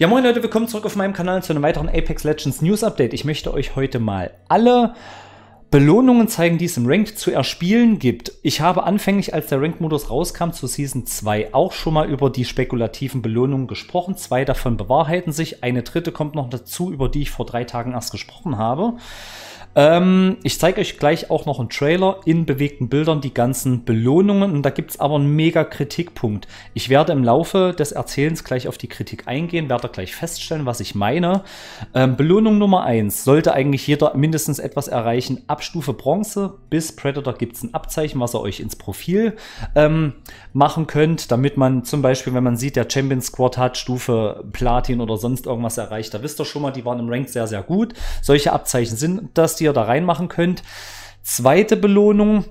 Ja, moin Leute, willkommen zurück auf meinem Kanal zu einem weiteren Apex Legends News Update. Ich möchte euch heute mal alle Belohnungen zeigen, die es im Ranked zu erspielen gibt. Ich habe anfänglich, als der Ranked-Modus rauskam, zu Season 2 auch schon mal über die spekulativen Belohnungen gesprochen. Zwei davon bewahrheiten sich, eine dritte kommt noch dazu, über die ich vor drei Tagen erst gesprochen habe. Ähm, ich zeige euch gleich auch noch einen Trailer in bewegten Bildern, die ganzen Belohnungen. Und da gibt es aber einen mega Kritikpunkt. Ich werde im Laufe des Erzählens gleich auf die Kritik eingehen, werde gleich feststellen, was ich meine. Ähm, Belohnung Nummer 1 sollte eigentlich jeder mindestens etwas erreichen. Ab Stufe Bronze bis Predator gibt es ein Abzeichen, was ihr euch ins Profil ähm, machen könnt, damit man zum Beispiel, wenn man sieht, der Champion Squad hat Stufe Platin oder sonst irgendwas erreicht, da wisst ihr schon mal, die waren im Rank sehr, sehr gut. Solche Abzeichen sind das die ihr da reinmachen könnt. Zweite Belohnung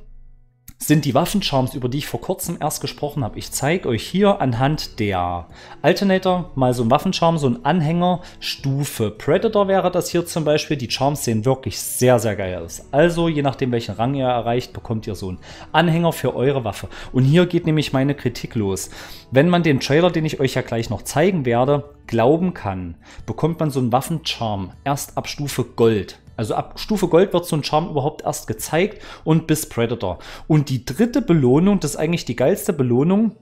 sind die Waffencharms, über die ich vor kurzem erst gesprochen habe. Ich zeige euch hier anhand der Alternator mal so einen Waffencharm, so einen Anhänger Stufe Predator wäre das hier zum Beispiel. Die Charms sehen wirklich sehr, sehr geil aus. Also je nachdem welchen Rang ihr erreicht, bekommt ihr so einen Anhänger für eure Waffe. Und hier geht nämlich meine Kritik los. Wenn man den Trailer, den ich euch ja gleich noch zeigen werde, glauben kann, bekommt man so einen Waffencharm erst ab Stufe Gold. Also ab Stufe Gold wird so ein Charm überhaupt erst gezeigt und bis Predator. Und die dritte Belohnung, das ist eigentlich die geilste Belohnung,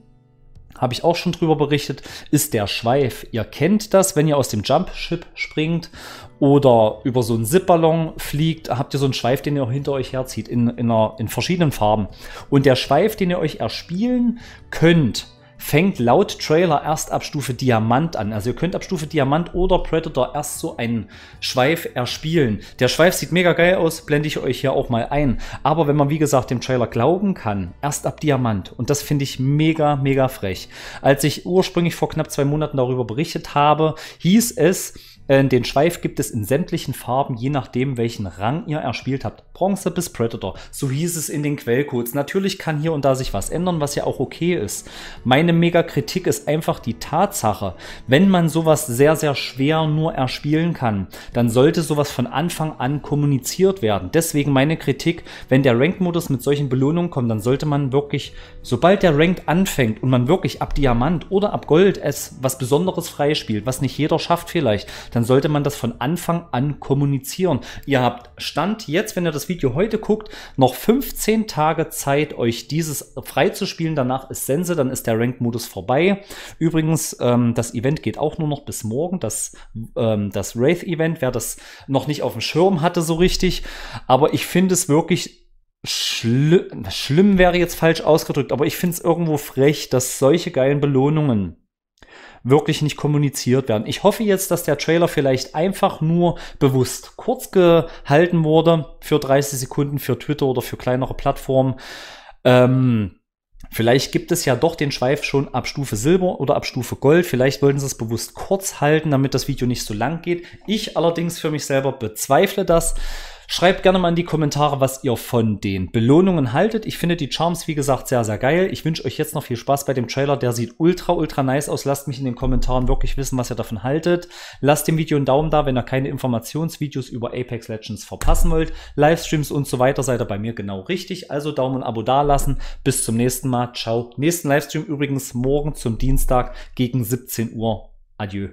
habe ich auch schon drüber berichtet, ist der Schweif. Ihr kennt das, wenn ihr aus dem Jumpship springt oder über so einen Zipballon fliegt, habt ihr so einen Schweif, den ihr hinter euch herzieht in, in, einer, in verschiedenen Farben. Und der Schweif, den ihr euch erspielen könnt, fängt laut Trailer erst ab Stufe Diamant an. Also ihr könnt ab Stufe Diamant oder Predator erst so einen Schweif erspielen. Der Schweif sieht mega geil aus, blende ich euch hier auch mal ein. Aber wenn man wie gesagt dem Trailer glauben kann, erst ab Diamant. Und das finde ich mega, mega frech. Als ich ursprünglich vor knapp zwei Monaten darüber berichtet habe, hieß es, äh, den Schweif gibt es in sämtlichen Farben, je nachdem, welchen Rang ihr erspielt habt. Bronze bis Predator. So hieß es in den Quellcodes. Natürlich kann hier und da sich was ändern, was ja auch okay ist. Meine Mega-Kritik ist einfach die Tatsache, wenn man sowas sehr, sehr schwer nur erspielen kann, dann sollte sowas von Anfang an kommuniziert werden. Deswegen meine Kritik, wenn der Ranked-Modus mit solchen Belohnungen kommt, dann sollte man wirklich, sobald der Ranked anfängt und man wirklich ab Diamant oder ab Gold es was Besonderes freispielt, was nicht jeder schafft vielleicht, dann sollte man das von Anfang an kommunizieren. Ihr habt Stand jetzt, wenn ihr das Video heute guckt, noch 15 Tage Zeit, euch dieses freizuspielen. Danach ist Sense, dann ist der Rank-Modus vorbei. Übrigens, ähm, das Event geht auch nur noch bis morgen, das, ähm, das Wraith-Event, wer das noch nicht auf dem Schirm hatte so richtig. Aber ich finde es wirklich schlimm, schlimm wäre jetzt falsch ausgedrückt, aber ich finde es irgendwo frech, dass solche geilen Belohnungen wirklich nicht kommuniziert werden. Ich hoffe jetzt, dass der Trailer vielleicht einfach nur bewusst kurz gehalten wurde für 30 Sekunden für Twitter oder für kleinere Plattformen. Ähm, Vielleicht gibt es ja doch den Schweif schon ab Stufe Silber oder ab Stufe Gold. Vielleicht wollten sie es bewusst kurz halten, damit das Video nicht so lang geht. Ich allerdings für mich selber bezweifle das. Schreibt gerne mal in die Kommentare, was ihr von den Belohnungen haltet. Ich finde die Charms, wie gesagt, sehr, sehr geil. Ich wünsche euch jetzt noch viel Spaß bei dem Trailer. Der sieht ultra, ultra nice aus. Lasst mich in den Kommentaren wirklich wissen, was ihr davon haltet. Lasst dem Video einen Daumen da, wenn ihr keine Informationsvideos über Apex Legends verpassen wollt. Livestreams und so weiter seid ihr bei mir genau richtig. Also Daumen und Abo dalassen. Bis zum nächsten Mal. Ciao. Nächsten Livestream übrigens morgen zum Dienstag gegen 17 Uhr. Adieu.